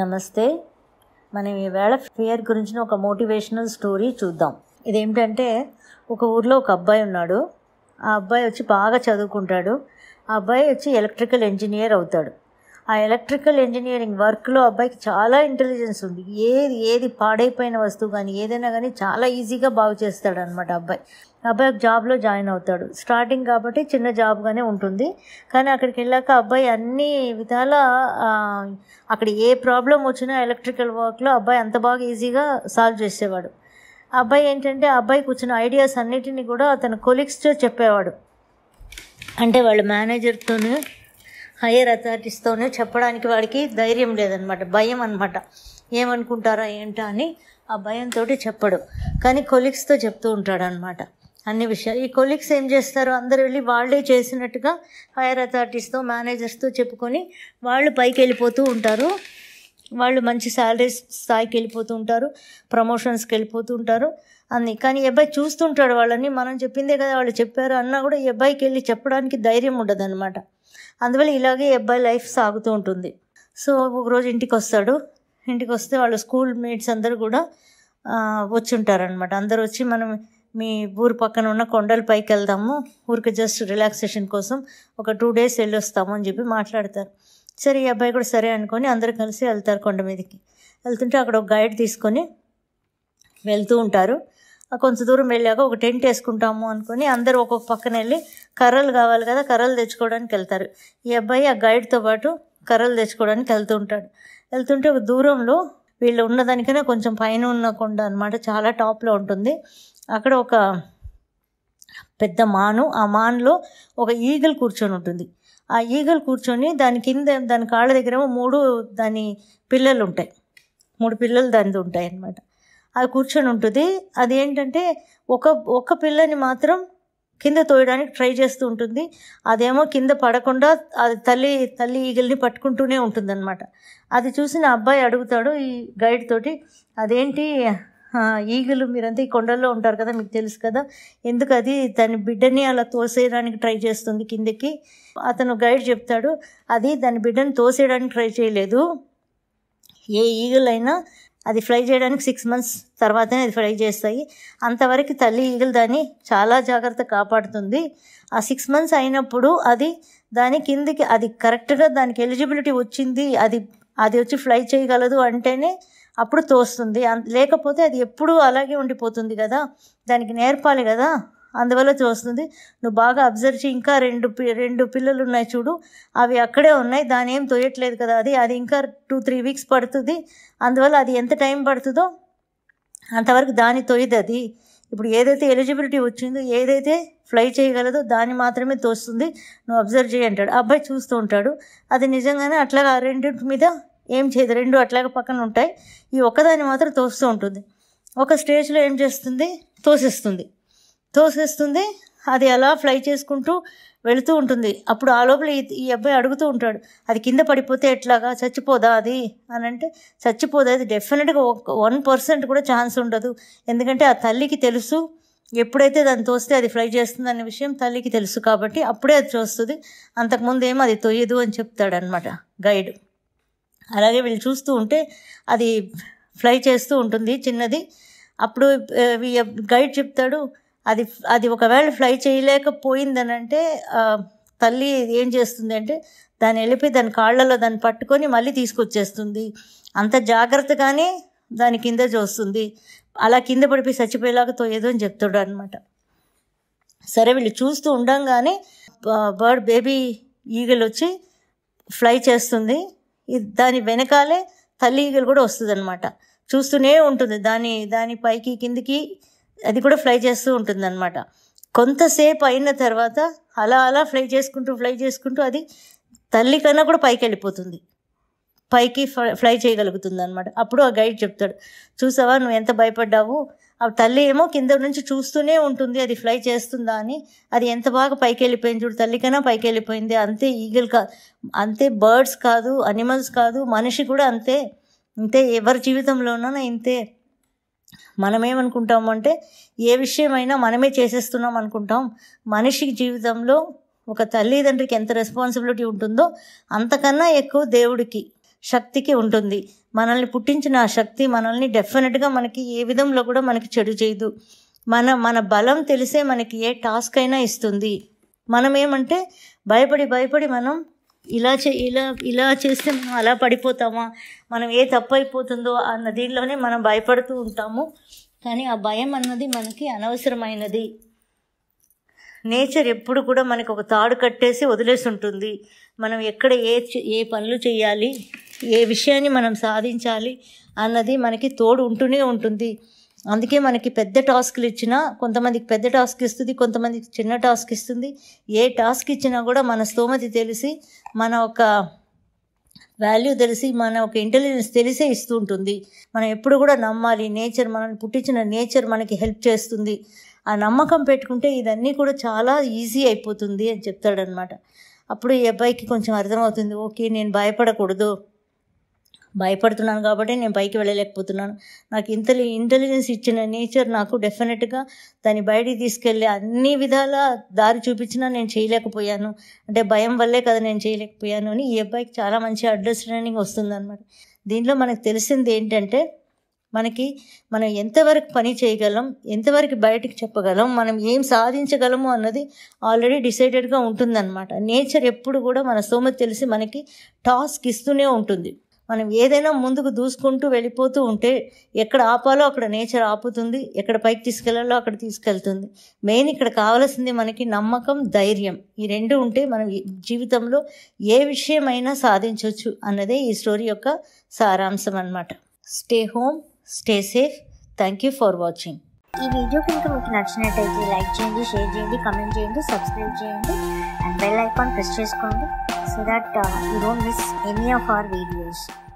నమస్తే మనం ఈవేళ ఫియర్ గురించిన ఒక మోటివేషనల్ స్టోరీ చూద్దాం ఇదేమిటంటే ఒక ఊర్లో ఒక అబ్బాయి ఉన్నాడు ఆ అబ్బాయి వచ్చి బాగా చదువుకుంటాడు ఆ అబ్బాయి వచ్చి ఎలక్ట్రికల్ ఇంజనీర్ అవుతాడు ఆ ఎలక్ట్రికల్ ఇంజనీరింగ్ వర్క్లో అబ్బాయికి చాలా ఇంటెలిజెన్స్ ఉంది ఏది ఏది పాడైపోయిన వస్తువు కానీ ఏదైనా కానీ చాలా ఈజీగా బాగు చేస్తాడు అనమాట అబ్బాయి అబ్బాయి ఒక జాబ్లో జాయిన్ అవుతాడు స్టార్టింగ్ కాబట్టి చిన్న జాబ్గానే ఉంటుంది కానీ అక్కడికి వెళ్ళాక అబ్బాయి అన్ని విధాల అక్కడ ఏ ప్రాబ్లం వచ్చినా ఎలక్ట్రికల్ వర్క్లో అబ్బాయి అంత బాగా ఈజీగా సాల్వ్ చేసేవాడు అబ్బాయి ఏంటంటే అబ్బాయికి వచ్చిన ఐడియాస్ అన్నిటిని కూడా అతను కొలీగ్స్తో చెప్పేవాడు అంటే వాళ్ళ మేనేజర్తోనే హయ్యర్ అథారిటీస్తోనే చెప్పడానికి వాడికి ధైర్యం లేదనమాట భయం అనమాట ఏమనుకుంటారా ఏంటా అని ఆ భయంతో చెప్పడు కానీ కొలీగ్స్తో చెప్తూ ఉంటాడు అనమాట అన్ని విషయాలు ఈ కొలీగ్స్ ఏం చేస్తారు అందరు వెళ్ళి వాళ్ళే చేసినట్టుగా హైయర్ అథారిటీస్తో మేనేజర్స్తో చెప్పుకొని వాళ్ళు పైకి వెళ్ళిపోతూ ఉంటారు వాళ్ళు మంచి శాలరీ స్థాయికి వెళ్ళిపోతూ ఉంటారు ప్రమోషన్స్కి వెళ్ళిపోతూ ఉంటారు అన్ని కానీ ఈ అబ్బాయి చూస్తుంటాడు వాళ్ళని మనం చెప్పిందే కదా వాళ్ళు చెప్పారు అన్నా కూడా ఈ అబ్బాయికి వెళ్ళి చెప్పడానికి ధైర్యం ఉండదు అనమాట అందువల్ల ఇలాగే అబ్బాయి లైఫ్ సాగుతూ ఉంటుంది సో ఒకరోజు ఇంటికి వస్తాడు ఇంటికి వస్తే వాళ్ళ స్కూల్ మేట్స్ అందరూ కూడా వచ్చి ఉంటారనమాట అందరూ వచ్చి మనం మీ ఊరు పక్కన ఉన్న కొండల పైకి వెళ్దాము ఊరికి జస్ట్ రిలాక్సేషన్ కోసం ఒక టూ డేస్ వెళ్ళి వస్తాము అని చెప్పి మాట్లాడతారు సరే ఈ అబ్బాయి కూడా సరే అనుకొని అందరు కలిసి వెళ్తారు కొండ మీదకి వెళ్తుంటే అక్కడ ఒక గైడ్ తీసుకొని వెళ్తూ ఉంటారు కొంచెం దూరం వెళ్ళాక ఒక టెంట్ వేసుకుంటాము అనుకుని అందరూ ఒక్కొక్క పక్కన వెళ్ళి కర్రలు కావాలి కదా కర్రలు తెచ్చుకోవడానికి వెళ్తారు ఈ అబ్బాయి ఆ గైడ్తో పాటు కర్రలు తెచ్చుకోవడానికి వెళ్తూ ఉంటాడు వెళ్తుంటే ఒక దూరంలో వీళ్ళు ఉన్నదానికైనా కొంచెం పైన ఉన్న కొండ అనమాట చాలా టాప్లో ఉంటుంది అక్కడ ఒక పెద్ద మాను ఆ మాన్లో ఒక ఈగల్ కూర్చొని ఉంటుంది ఆ ఈగల్ కూర్చొని దాని కింద దాని కాళ్ళ దగ్గర మూడు దాని పిల్లలు ఉంటాయి మూడు పిల్లలు దానిది ఉంటాయి అనమాట అది కూర్చొని ఉంటుంది అది ఏంటంటే ఒక ఒక పిల్లని మాత్రం కింద తోయడానికి ట్రై చేస్తూ ఉంటుంది అదేమో కింద పడకుండా అది తల్లి తల్లి ఈగల్ని పట్టుకుంటూనే ఉంటుందన్నమాట అది చూసిన అబ్బాయి అడుగుతాడు ఈ గైడ్ తోటి అదేంటి ఈగలు మీరంతా ఈ కొండల్లో ఉంటారు కదా మీకు తెలుసు కదా ఎందుకు అది దాని బిడ్డని అలా తోసేయడానికి ట్రై చేస్తుంది కిందకి అతను గైడ్ చెప్తాడు అది దాని బిడ్డని తోసేయడానికి ట్రై చేయలేదు ఏ ఈగలైనా అది ఫ్లై చేయడానికి సిక్స్ మంత్స్ తర్వాతనే అది ఫ్లై చేస్తాయి అంతవరకు తల్లి ఈగలు దాన్ని చాలా జాగ్రత్త కాపాడుతుంది ఆ సిక్స్ మంత్స్ అయినప్పుడు అది దాని కిందికి అది కరెక్ట్గా దానికి ఎలిజిబిలిటీ వచ్చింది అది అది వచ్చి ఫ్లై చేయగలదు అంటేనే అప్పుడు తోస్తుంది లేకపోతే అది ఎప్పుడూ అలాగే ఉండిపోతుంది కదా దానికి నేర్పాలి కదా అందువల్ల చూస్తుంది నువ్వు బాగా అబ్జర్వ్ చేయి ఇంకా రెండు రెండు పిల్లలు ఉన్నాయి చూడు అవి అక్కడే ఉన్నాయి దాని ఏం తోయట్లేదు కదా అది అది ఇంకా టూ త్రీ వీక్స్ పడుతుంది అందువల్ల అది ఎంత టైం పడుతుందో అంతవరకు దాని తోయదు అది ఇప్పుడు ఏదైతే ఎలిజిబిలిటీ వచ్చిందో ఏదైతే ఫ్లై చేయగలదో దాన్ని మాత్రమే తోస్తుంది నువ్వు అబ్జర్వ్ చేయంటాడు అబ్బాయి చూస్తూ ఉంటాడు అది నిజంగానే అట్లాగా రెండింటి మీద ఏం చేయదు రెండు అట్లాగే పక్కన ఉంటాయి ఈ ఒక్కదాన్ని మాత్రం తోస్తూ ఉంటుంది ఒక స్టేజ్లో ఏం చేస్తుంది తోసేస్తుంది తోసేస్తుంది అది అలా ఫ్లై చేసుకుంటూ వెళుతూ ఉంటుంది అప్పుడు ఆ లోపల ఈ అబ్బాయి అడుగుతూ ఉంటాడు అది కింద పడిపోతే ఎట్లాగా చచ్చిపోదా అది అని అంటే చచ్చిపోదా అది డెఫినెట్గా ఒక వన్ పర్సెంట్ కూడా ఛాన్స్ ఉండదు ఎందుకంటే ఆ తల్లికి తెలుసు ఎప్పుడైతే దాన్ని తోస్తే అది ఫ్లై చేస్తుంది అనే విషయం తల్లికి తెలుసు కాబట్టి అప్పుడే అది చూస్తుంది అంతకుముందు ఏమో అది తొయ్యదు అని చెప్తాడనమాట గైడ్ అలాగే వీళ్ళు చూస్తూ ఉంటే అది ఫ్లై చేస్తూ ఉంటుంది చిన్నది అప్పుడు గైడ్ చెప్తాడు అది అది ఒకవేళ ఫ్లై చేయలేకపోయిందని అంటే తల్లి ఏం చేస్తుంది అంటే దాన్ని వెళ్ళిపోయి దాని కాళ్ళలో దాన్ని పట్టుకొని మళ్ళీ తీసుకొచ్చేస్తుంది అంత జాగ్రత్తగానే దాని కింద చూస్తుంది అలా కింద పడిపోయి చచ్చిపోయేలాగా తోయేదో అని చెప్తాడు అనమాట సరే వీళ్ళు చూస్తూ ఉండంగానే బర్డ్ బేబీ ఈగలు వచ్చి ఫ్లై చేస్తుంది దాని వెనకాలే తల్లి ఈగలు కూడా వస్తుంది అనమాట చూస్తూనే ఉంటుంది దాని దాని పైకి కిందికి అది కూడా ఫ్లై చేస్తూ ఉంటుంది అనమాట కొంతసేపు అయిన తర్వాత అలా అలా ఫ్లై చేసుకుంటూ ఫ్లై చేసుకుంటూ అది తల్లి కన్నా కూడా పైకి వెళ్ళిపోతుంది పైకి ఫ్లై చేయగలుగుతుంది అనమాట అప్పుడు ఆ గైడ్ చెప్తాడు చూసావా నువ్వు ఎంత భయపడ్డావు ఆ తల్లి ఏమో కింద నుంచి చూస్తూనే ఉంటుంది అది ఫ్లై చేస్తుందా అని అది ఎంత బాగా పైకి వెళ్ళిపోయింది చూడు తల్లికైనా పైకి వెళ్ళిపోయింది అంతే ఈగల్ కా అంతే బర్డ్స్ కాదు అనిమల్స్ కాదు మనిషి కూడా అంతే ఇంతే ఎవరి జీవితంలోనైనా ఇంతే మనమేమనుకుంటాము అంటే ఏ విషయమైనా మనమే చేసేస్తున్నాం అనుకుంటాం మనిషి జీవితంలో ఒక తల్లిదండ్రికి ఎంత రెస్పాన్సిబిలిటీ ఉంటుందో అంతకన్నా ఎక్కువ దేవుడికి శక్తికి ఉంటుంది మనల్ని పుట్టించిన ఆ శక్తి మనల్ని డెఫినెట్గా మనకి ఏ విధంలో కూడా మనకి చెడు చేయదు మన మన బలం తెలిసే మనకి ఏ టాస్క్ అయినా ఇస్తుంది మనం ఏమంటే భయపడి భయపడి మనం ఇలా చే ఇలా ఇలా చేస్తే మనం అలా పడిపోతామా మనం ఏ తప్పు అయిపోతుందో అన్న దీనిలోనే మనం భయపడుతూ ఉంటాము కానీ ఆ భయం అన్నది మనకి అనవసరమైనది నేచర్ ఎప్పుడు కూడా మనకు ఒక తాడు కట్టేసి వదిలేసి ఉంటుంది మనం ఎక్కడ ఏ ఏ పనులు చేయాలి ఏ విషయాన్ని మనం సాధించాలి అన్నది మనకి తోడు ఉంటూనే ఉంటుంది అందుకే మనకి పెద్ద టాస్క్లు ఇచ్చినా కొంతమందికి పెద్ద టాస్క్ ఇస్తుంది కొంతమందికి చిన్న టాస్క్ ఇస్తుంది ఏ టాస్క్ ఇచ్చినా కూడా మన స్థోమతి తెలిసి మన ఒక వాల్యూ తెలిసి మన ఒక ఇంటెలిజెన్స్ తెలిసే ఇస్తూ ఉంటుంది మనం ఎప్పుడు కూడా నమ్మాలి నేచర్ మనల్ని పుట్టించిన నేచర్ మనకి హెల్ప్ చేస్తుంది ఆ నమ్మకం పెట్టుకుంటే ఇదన్నీ కూడా చాలా ఈజీ అయిపోతుంది అని చెప్తాడనమాట అప్పుడు ఈ అబ్బాయికి కొంచెం అర్థమవుతుంది ఓకే నేను భయపడకూడదు భయపడుతున్నాను కాబట్టి నేను పైకి వెళ్ళలేకపోతున్నాను నాకు ఇంత ఇంటెలిజెన్స్ ఇచ్చిన నేచర్ నాకు డెఫినెట్గా దాన్ని బయటికి తీసుకెళ్ళి అన్ని విధాల దారి చూపించినా నేను చేయలేకపోయాను అంటే భయం వల్లే కదా నేను చేయలేకపోయాను అని ఈ అబ్బాయికి చాలా మంచి అండర్స్టాండింగ్ వస్తుందన్నమాట దీనిలో మనకు తెలిసింది ఏంటంటే మనకి మనం ఎంతవరకు పని చేయగలం ఎంతవరకు బయటకు చెప్పగలం మనం ఏం సాధించగలము అన్నది ఆల్రెడీ డిసైడెడ్గా ఉంటుందన్నమాట నేచర్ ఎప్పుడు కూడా మన సోమతి తెలిసి మనకి టాస్క్ ఇస్తూనే ఉంటుంది మనం ఏదైనా ముందుకు దూసుకుంటూ వెళ్ళిపోతూ ఉంటే ఎక్కడ ఆపాలో అక్కడ నేచర్ ఆపుతుంది ఎక్కడ పైకి తీసుకెళ్లాలో అక్కడ తీసుకెళ్తుంది మెయిన్ ఇక్కడ కావలసింది మనకి నమ్మకం ధైర్యం ఈ రెండు ఉంటే మనం జీవితంలో ఏ విషయమైనా సాధించవచ్చు అన్నదే ఈ స్టోరీ యొక్క సారాంశం అనమాట stay home stay safe thank you for watching ఈ వీడియో కనుక మీకు నచ్చినట్టయితే లైక్ చేయండి షేర్ చేయండి కమెంట్ చేయండి సబ్స్క్రైబ్ చేయండి అండ్ బెల్ ఐకాన్ ప్రెస్ చేసుకోండి so that uh, you don't miss any of our videos.